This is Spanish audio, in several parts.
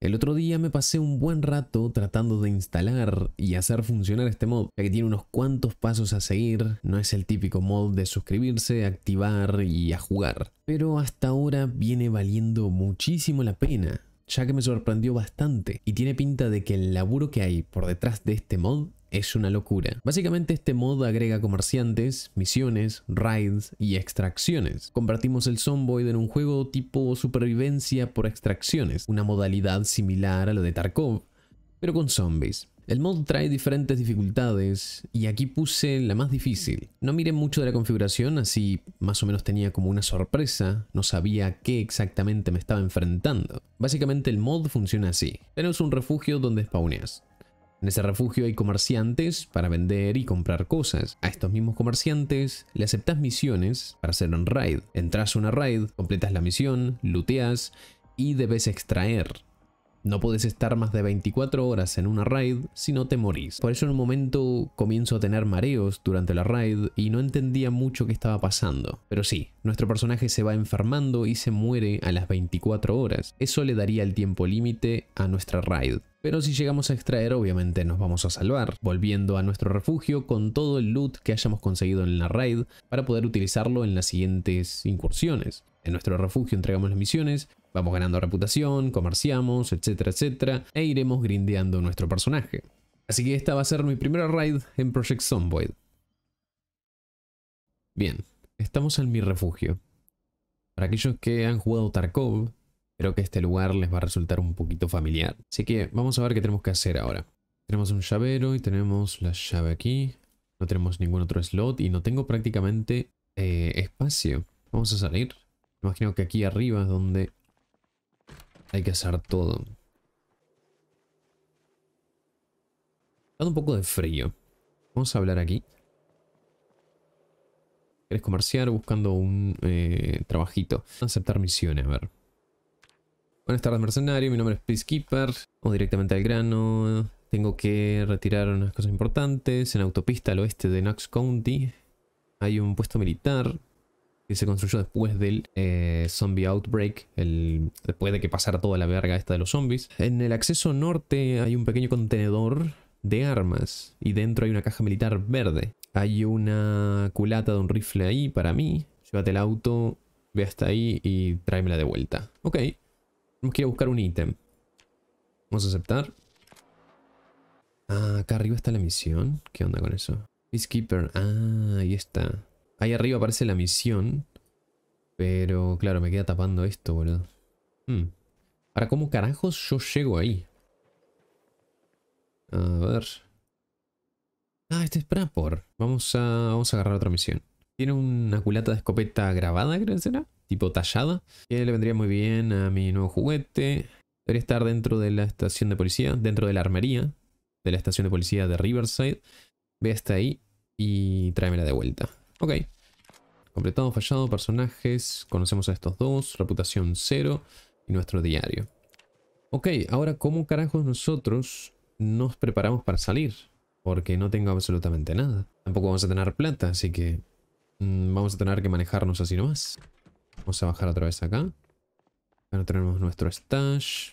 El otro día me pasé un buen rato tratando de instalar y hacer funcionar este mod, ya que tiene unos cuantos pasos a seguir, no es el típico mod de suscribirse, activar y a jugar. Pero hasta ahora viene valiendo muchísimo la pena, ya que me sorprendió bastante y tiene pinta de que el laburo que hay por detrás de este mod es una locura. Básicamente este mod agrega comerciantes, misiones, raids y extracciones. Convertimos el Zomboid en un juego tipo supervivencia por extracciones, una modalidad similar a la de Tarkov, pero con zombies. El mod trae diferentes dificultades y aquí puse la más difícil. No miré mucho de la configuración, así más o menos tenía como una sorpresa, no sabía qué exactamente me estaba enfrentando. Básicamente el mod funciona así. Tenemos un refugio donde spawneas. En ese refugio hay comerciantes para vender y comprar cosas. A estos mismos comerciantes le aceptas misiones para hacer un raid. Entras a una raid, completas la misión, looteas y debes extraer. No puedes estar más de 24 horas en una raid si no te morís. Por eso en un momento comienzo a tener mareos durante la raid y no entendía mucho qué estaba pasando. Pero sí, nuestro personaje se va enfermando y se muere a las 24 horas. Eso le daría el tiempo límite a nuestra raid pero si llegamos a extraer obviamente nos vamos a salvar, volviendo a nuestro refugio con todo el loot que hayamos conseguido en la raid para poder utilizarlo en las siguientes incursiones. En nuestro refugio entregamos las misiones, vamos ganando reputación, comerciamos, etcétera, etcétera, e iremos grindeando nuestro personaje. Así que esta va a ser mi primera raid en Project Zomboid. Bien, estamos en mi refugio. Para aquellos que han jugado Tarkov, Creo que este lugar les va a resultar un poquito familiar. Así que vamos a ver qué tenemos que hacer ahora. Tenemos un llavero y tenemos la llave aquí. No tenemos ningún otro slot y no tengo prácticamente eh, espacio. Vamos a salir. Imagino que aquí arriba es donde hay que hacer todo. Está un poco de frío. Vamos a hablar aquí. ¿Quieres comerciar buscando un eh, trabajito? Aceptar misiones, a ver. Buenas tardes, mercenario. Mi nombre es Peacekeeper. Vamos directamente al grano. Tengo que retirar unas cosas importantes. En la autopista al oeste de Knox County hay un puesto militar que se construyó después del eh, zombie outbreak, el, después de que pasara toda la verga esta de los zombies. En el acceso norte hay un pequeño contenedor de armas y dentro hay una caja militar verde. Hay una culata de un rifle ahí para mí. Llévate el auto, ve hasta ahí y tráemela de vuelta. Ok. Quiero buscar un ítem. Vamos a aceptar. Ah, acá arriba está la misión. ¿Qué onda con eso? Peacekeeper. Ah, ahí está. Ahí arriba aparece la misión. Pero claro, me queda tapando esto, boludo. Hmm. Ahora, ¿cómo carajos yo llego ahí? A ver. Ah, este es Prapor. Vamos a, vamos a agarrar otra misión. Tiene una culata de escopeta grabada, creo que será tipo tallada, que le vendría muy bien a mi nuevo juguete. Debería estar dentro de la estación de policía, dentro de la armería de la estación de policía de Riverside. Ve hasta ahí y tráemela de vuelta. Ok. Completado, fallado, personajes, conocemos a estos dos, reputación cero y nuestro diario. Ok, ahora ¿cómo carajos nosotros nos preparamos para salir? Porque no tengo absolutamente nada. Tampoco vamos a tener plata, así que mm, vamos a tener que manejarnos así nomás. Vamos a bajar otra vez acá. Ahora tenemos nuestro stash.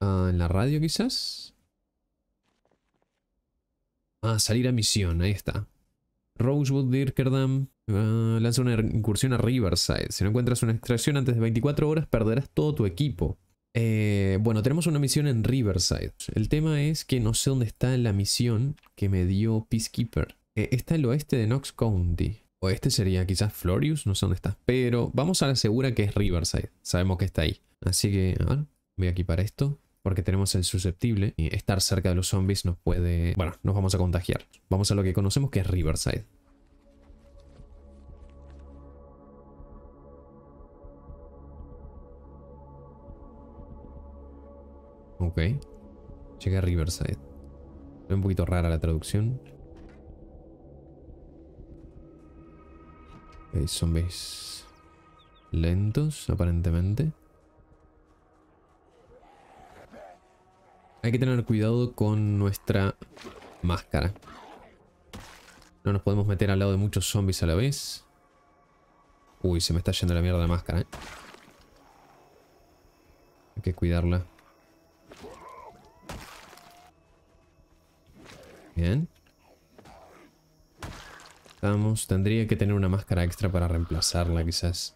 Ah, en la radio quizás. Ah, salir a misión, ahí está. Rosewood, Dirkerdam. Ah, lanza una incursión a Riverside. Si no encuentras una extracción antes de 24 horas, perderás todo tu equipo. Eh, bueno, tenemos una misión en Riverside. El tema es que no sé dónde está la misión que me dio Peacekeeper. Eh, está al oeste de Knox County. O este sería quizás Florius, no sé dónde está. Pero vamos a la segura que es Riverside. Sabemos que está ahí. Así que, voy a equipar esto. Porque tenemos el susceptible. Y estar cerca de los zombies nos puede... Bueno, nos vamos a contagiar. Vamos a lo que conocemos que es Riverside. Ok. Llega a Riverside. Es un poquito rara la traducción. Hay eh, zombies lentos, aparentemente. Hay que tener cuidado con nuestra máscara. No nos podemos meter al lado de muchos zombies a la vez. Uy, se me está yendo la mierda la máscara, ¿eh? Hay que cuidarla. Bien estamos. Tendría que tener una máscara extra para reemplazarla quizás.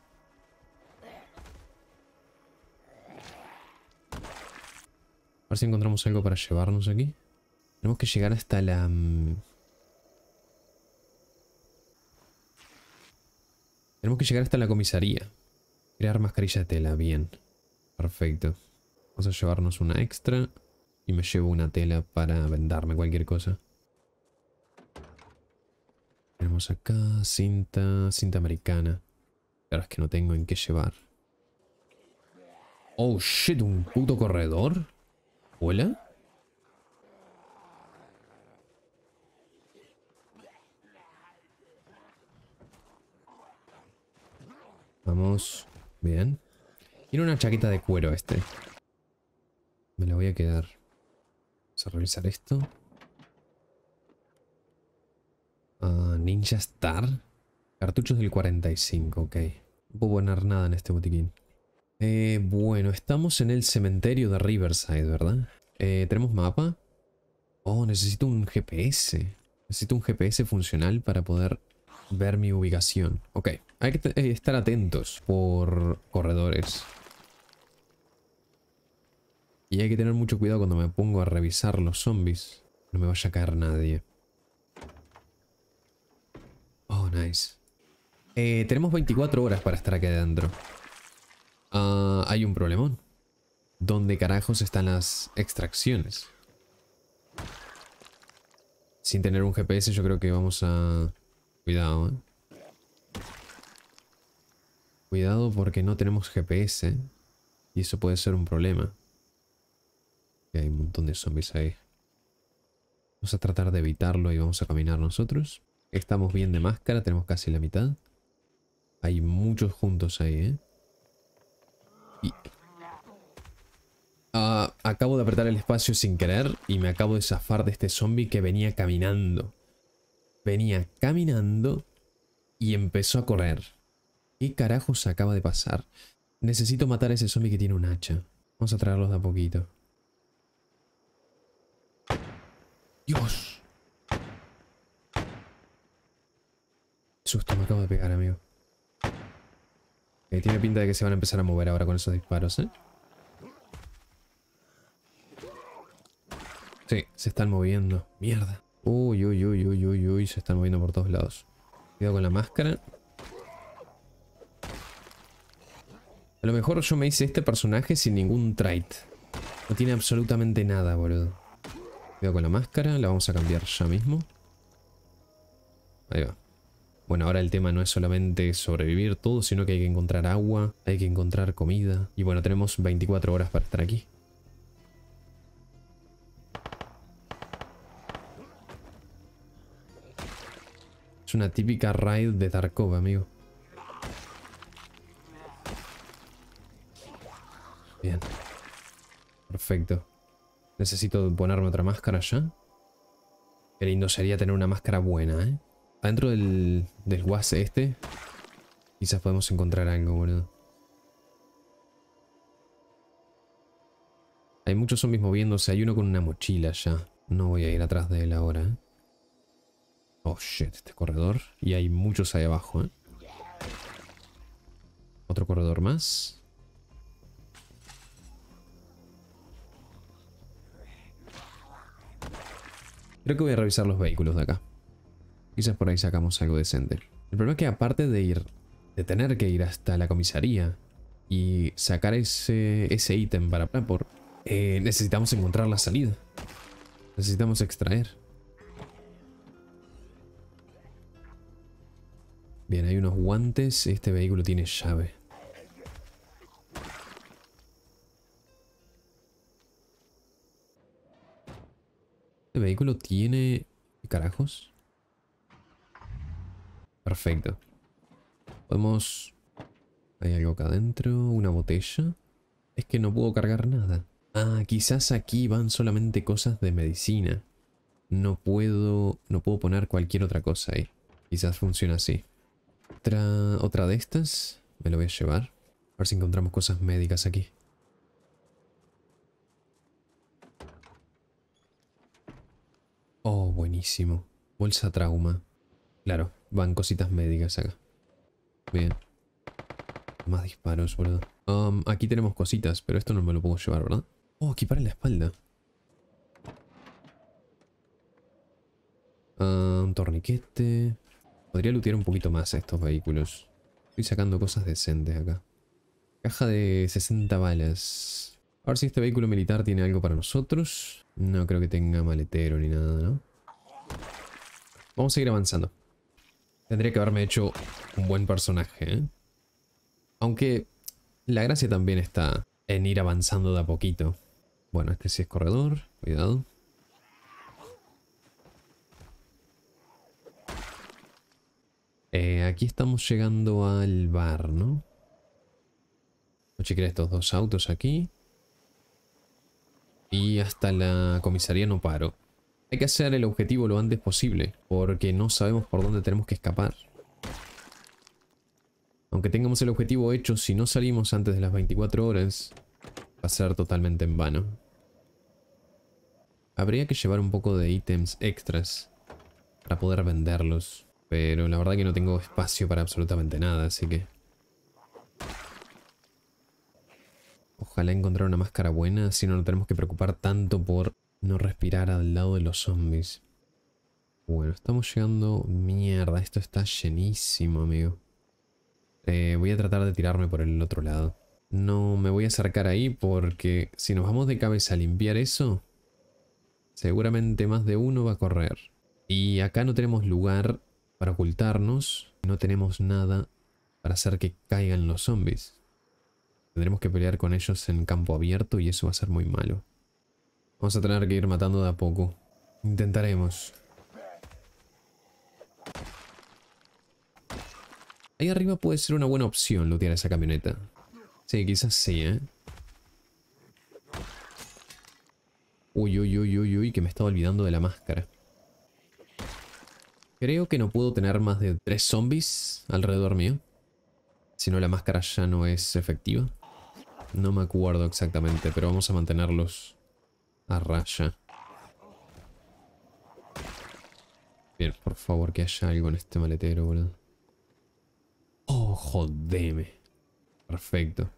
A ver si encontramos algo para llevarnos aquí. Tenemos que llegar hasta la... Mm, Tenemos que llegar hasta la comisaría. Crear mascarilla de tela, bien. Perfecto. Vamos a llevarnos una extra. Y me llevo una tela para vendarme cualquier cosa. Tenemos acá cinta, cinta americana. Pero es que no tengo en qué llevar. Oh shit, un puto corredor. ¿Hola? Vamos. Bien. Tiene una chaqueta de cuero este. Me la voy a quedar. Vamos a revisar esto. Ah, Ninja Star. Cartuchos del 45, ok. No puedo poner nada en este botiquín. Eh, bueno, estamos en el cementerio de Riverside, ¿verdad? Eh, ¿Tenemos mapa? Oh, necesito un GPS. Necesito un GPS funcional para poder ver mi ubicación. Ok, hay que eh, estar atentos por corredores. Y hay que tener mucho cuidado cuando me pongo a revisar los zombies. No me vaya a caer nadie. Oh, nice. Eh, tenemos 24 horas para estar aquí adentro. Ah, hay un problemón. ¿Dónde carajos están las extracciones? Sin tener un GPS yo creo que vamos a... Cuidado, ¿eh? Cuidado porque no tenemos GPS. Eh. Y eso puede ser un problema. hay un montón de zombies ahí. Vamos a tratar de evitarlo y vamos a caminar nosotros. Estamos bien de máscara, tenemos casi la mitad. Hay muchos juntos ahí, ¿eh? Ah, acabo de apretar el espacio sin querer y me acabo de zafar de este zombie que venía caminando. Venía caminando y empezó a correr. ¿Qué carajos acaba de pasar? Necesito matar a ese zombie que tiene un hacha. Vamos a traerlos de a poquito. Dios. susto me acabo de pegar, amigo. Eh, tiene pinta de que se van a empezar a mover ahora con esos disparos, ¿eh? Sí, se están moviendo. Mierda. Uy, uy, uy, uy, uy, uy. Se están moviendo por todos lados. Cuidado con la máscara. A lo mejor yo me hice este personaje sin ningún trait. No tiene absolutamente nada, boludo. Cuidado con la máscara. La vamos a cambiar ya mismo. Ahí va. Bueno, ahora el tema no es solamente sobrevivir todo, sino que hay que encontrar agua, hay que encontrar comida. Y bueno, tenemos 24 horas para estar aquí. Es una típica raid de Tarkov, amigo. Bien. Perfecto. Necesito ponerme otra máscara ya. Qué lindo sería tener una máscara buena, ¿eh? Adentro del, del este, quizás podemos encontrar algo, boludo. Hay muchos zombies moviéndose, hay uno con una mochila ya. No voy a ir atrás de él ahora, ¿eh? Oh shit, este corredor. Y hay muchos ahí abajo, ¿eh? Otro corredor más. Creo que voy a revisar los vehículos de acá. Quizás por ahí sacamos algo decente. El problema es que aparte de ir, de tener que ir hasta la comisaría y sacar ese, ese ítem para por eh, necesitamos encontrar la salida. Necesitamos extraer. Bien, hay unos guantes. Este vehículo tiene llave. Este vehículo tiene... ¿Qué carajos? Perfecto. Podemos... ¿Hay algo acá adentro? ¿Una botella? Es que no puedo cargar nada. Ah, quizás aquí van solamente cosas de medicina. No puedo... No puedo poner cualquier otra cosa ahí. Quizás funciona así. Otra, otra de estas. Me lo voy a llevar. A ver si encontramos cosas médicas aquí. Oh, buenísimo. Bolsa trauma. Claro, Van cositas médicas acá. Bien. Más disparos, boludo. Um, aquí tenemos cositas, pero esto no me lo puedo llevar, ¿verdad? Oh, equipar en la espalda. Ah, un torniquete. Podría lootear un poquito más estos vehículos. Estoy sacando cosas decentes acá. Caja de 60 balas. A ver si este vehículo militar tiene algo para nosotros. No creo que tenga maletero ni nada, ¿no? Vamos a seguir avanzando. Tendría que haberme hecho un buen personaje, ¿eh? Aunque la gracia también está en ir avanzando de a poquito. Bueno, este sí es corredor. Cuidado. Eh, aquí estamos llegando al bar, ¿no? No estos dos autos aquí. Y hasta la comisaría no paro. Hay que hacer el objetivo lo antes posible, porque no sabemos por dónde tenemos que escapar. Aunque tengamos el objetivo hecho, si no salimos antes de las 24 horas, va a ser totalmente en vano. Habría que llevar un poco de ítems extras para poder venderlos, pero la verdad que no tengo espacio para absolutamente nada, así que... Ojalá encontrar una máscara buena, si no nos tenemos que preocupar tanto por no respirar al lado de los zombies. Bueno, estamos llegando... Mierda, esto está llenísimo, amigo. Eh, voy a tratar de tirarme por el otro lado. No me voy a acercar ahí porque si nos vamos de cabeza a limpiar eso, seguramente más de uno va a correr. Y acá no tenemos lugar para ocultarnos, no tenemos nada para hacer que caigan los zombies. Tendremos que pelear con ellos en campo abierto y eso va a ser muy malo. Vamos a tener que ir matando de a poco. Intentaremos. Ahí arriba puede ser una buena opción lootear esa camioneta. Sí, quizás sí, ¿eh? Uy, uy, uy, uy, uy, que me estaba olvidando de la máscara. Creo que no puedo tener más de tres zombies alrededor mío. Si no, la máscara ya no es efectiva. No me acuerdo exactamente, pero vamos a mantenerlos a raya. Bien, por favor que haya algo en este maletero, boludo. Oh, jodeme. Perfecto.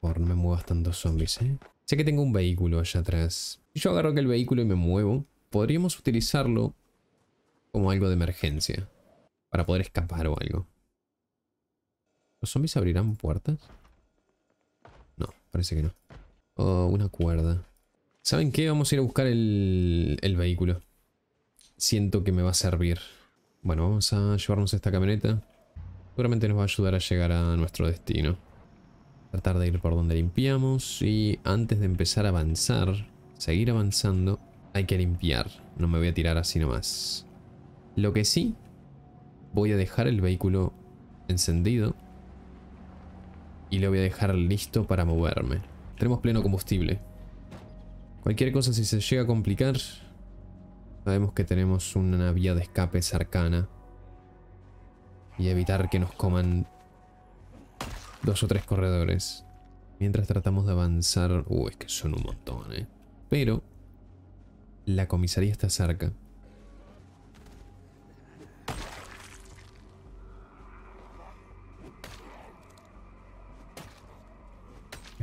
Por no me muevas tantos zombies, ¿eh? Sé que tengo un vehículo allá atrás. Si yo agarro el vehículo y me muevo, podríamos utilizarlo como algo de emergencia. Para poder escapar o algo. ¿Los zombies abrirán puertas? No, parece que no. Oh, una cuerda. ¿Saben qué? Vamos a ir a buscar el, el vehículo. Siento que me va a servir. Bueno, vamos a llevarnos esta camioneta. Seguramente nos va a ayudar a llegar a nuestro destino. Tratar de ir por donde limpiamos. Y antes de empezar a avanzar, seguir avanzando, hay que limpiar. No me voy a tirar así nomás. Lo que sí, voy a dejar el vehículo encendido. Y lo voy a dejar listo para moverme. Tenemos pleno combustible. Cualquier cosa si se llega a complicar, sabemos que tenemos una vía de escape cercana. Y evitar que nos coman dos o tres corredores. Mientras tratamos de avanzar... Uy, es que son un montón, ¿eh? Pero la comisaría está cerca.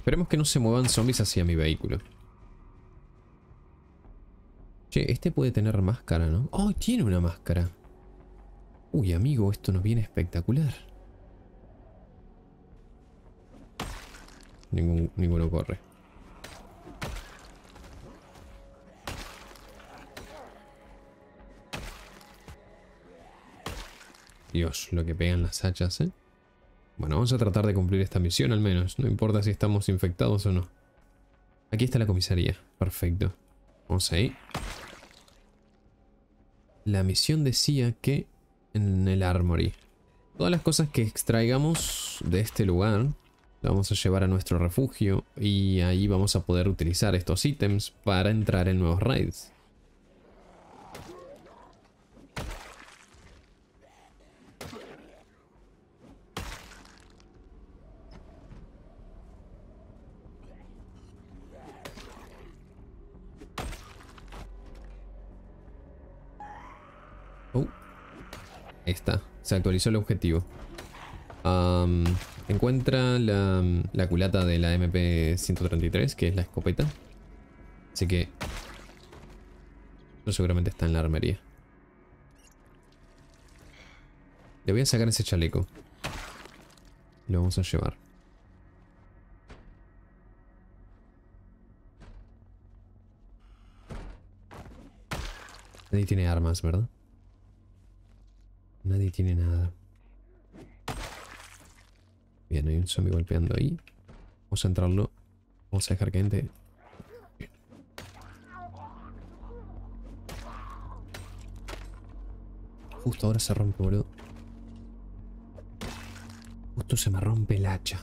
Esperemos que no se muevan zombies hacia mi vehículo. Che, este puede tener máscara, ¿no? ¡Oh, tiene una máscara! Uy, amigo, esto nos viene espectacular. ninguno corre. Dios, lo que pegan las hachas, ¿eh? Bueno, vamos a tratar de cumplir esta misión al menos. No importa si estamos infectados o no. Aquí está la comisaría. Perfecto. Vamos ahí. La misión decía que en el armory. Todas las cosas que extraigamos de este lugar las vamos a llevar a nuestro refugio y ahí vamos a poder utilizar estos ítems para entrar en nuevos raids. Oh. Ahí está. Se actualizó el objetivo. encuentra la, culata de la MP-133, que es la escopeta. Así que... No seguramente está en la armería. Le voy a sacar ese chaleco. Lo vamos a llevar. Nadie tiene armas, ¿verdad? Nadie tiene nada. Bien, hay un zombie golpeando ahí. Vamos a entrarlo. Vamos a dejar que entre. Justo ahora se rompe, boludo. Justo se me rompe el hacha.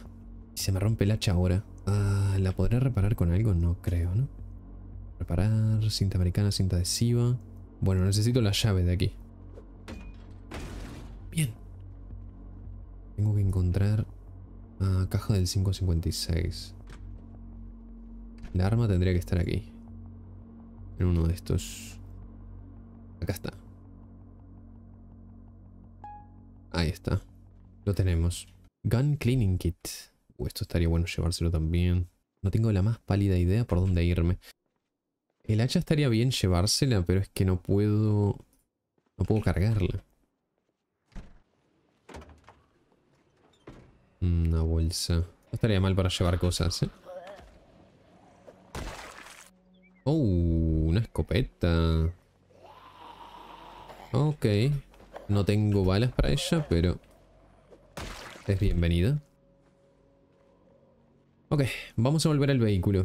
Y se me rompe el hacha ahora. Ah, ¿la podré reparar con algo? No creo, ¿no? Reparar, cinta americana, cinta adhesiva. Bueno, necesito la llave de aquí. Tengo que encontrar la caja del 556. La arma tendría que estar aquí. En uno de estos. Acá está. Ahí está. Lo tenemos. Gun Cleaning Kit. Uh, esto estaría bueno llevárselo también. No tengo la más pálida idea por dónde irme. El hacha estaría bien llevársela, pero es que no puedo... No puedo cargarla. Mm, una bolsa. No estaría mal para llevar cosas, ¿eh? Oh, una escopeta. Ok. No tengo balas para ella, pero... Es bienvenida. Ok, vamos a volver al vehículo.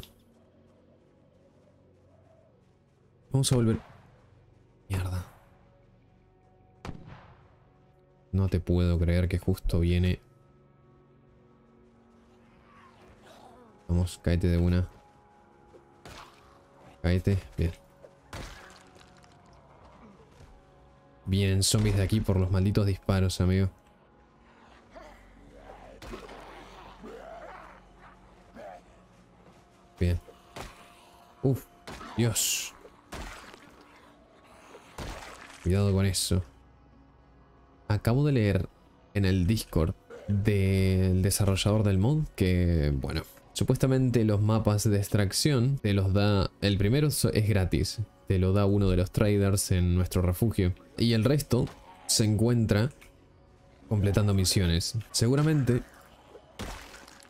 Vamos a volver... Mierda. No te puedo creer que justo viene Vamos, cáete de una. Cáete, bien. Bien, zombies de aquí por los malditos disparos, amigo. Bien. Uf, Dios. Cuidado con eso. Acabo de leer en el Discord del desarrollador del mod que, bueno, Supuestamente los mapas de extracción te los da... El primero es gratis, te lo da uno de los traders en nuestro refugio. Y el resto se encuentra completando misiones. Seguramente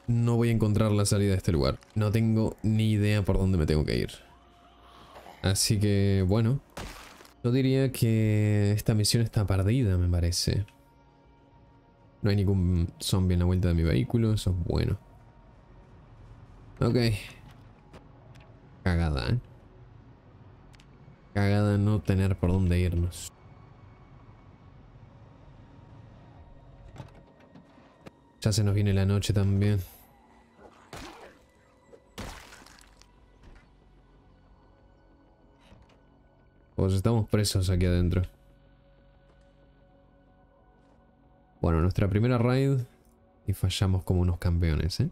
no voy a encontrar la salida de este lugar. No tengo ni idea por dónde me tengo que ir. Así que, bueno. Yo diría que esta misión está perdida, me parece. No hay ningún zombie en la vuelta de mi vehículo, eso es bueno. Ok. Cagada, ¿eh? Cagada no tener por dónde irnos. Ya se nos viene la noche también. Pues estamos presos aquí adentro. Bueno, nuestra primera raid y fallamos como unos campeones, ¿eh?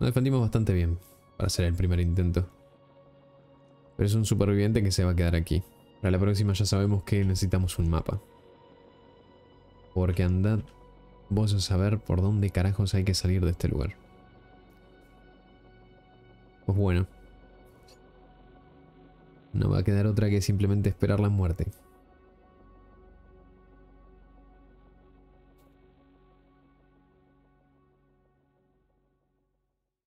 Nos defendimos bastante bien para hacer el primer intento. Pero es un superviviente que se va a quedar aquí. Para la próxima ya sabemos que necesitamos un mapa. Porque andad vos a saber por dónde carajos hay que salir de este lugar. Pues bueno. No va a quedar otra que simplemente esperar la muerte.